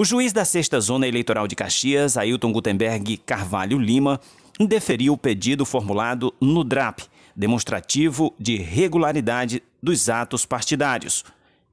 O juiz da Sexta Zona Eleitoral de Caxias, Ailton Gutenberg Carvalho Lima, deferiu o pedido formulado no DRAP, demonstrativo de regularidade dos atos partidários,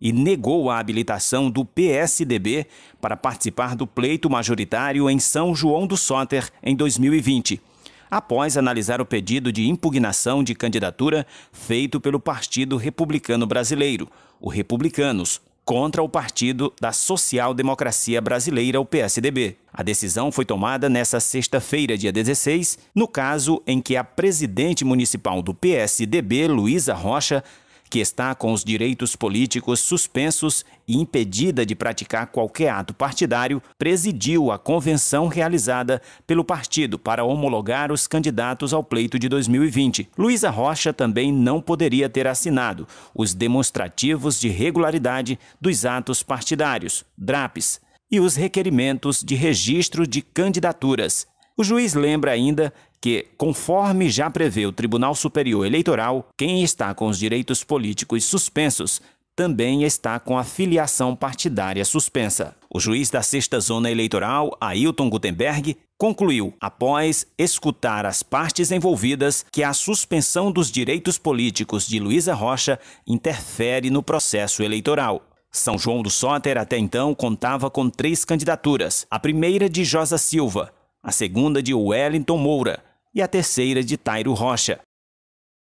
e negou a habilitação do PSDB para participar do pleito majoritário em São João do Soter em 2020 após analisar o pedido de impugnação de candidatura feito pelo Partido Republicano Brasileiro, o Republicanos, contra o Partido da Social Democracia Brasileira, o PSDB. A decisão foi tomada nesta sexta-feira, dia 16, no caso em que a presidente municipal do PSDB, Luísa Rocha, que está com os direitos políticos suspensos e impedida de praticar qualquer ato partidário, presidiu a convenção realizada pelo partido para homologar os candidatos ao pleito de 2020. Luísa Rocha também não poderia ter assinado os demonstrativos de regularidade dos atos partidários, DRAPs, e os requerimentos de registro de candidaturas. O juiz lembra ainda que, conforme já prevê o Tribunal Superior Eleitoral, quem está com os direitos políticos suspensos também está com a filiação partidária suspensa. O juiz da Sexta Zona Eleitoral, Ailton Gutenberg, concluiu, após escutar as partes envolvidas, que a suspensão dos direitos políticos de Luísa Rocha interfere no processo eleitoral. São João do Soter até então contava com três candidaturas: a primeira de Josa Silva, a segunda de Wellington Moura e a terceira de Tairo Rocha.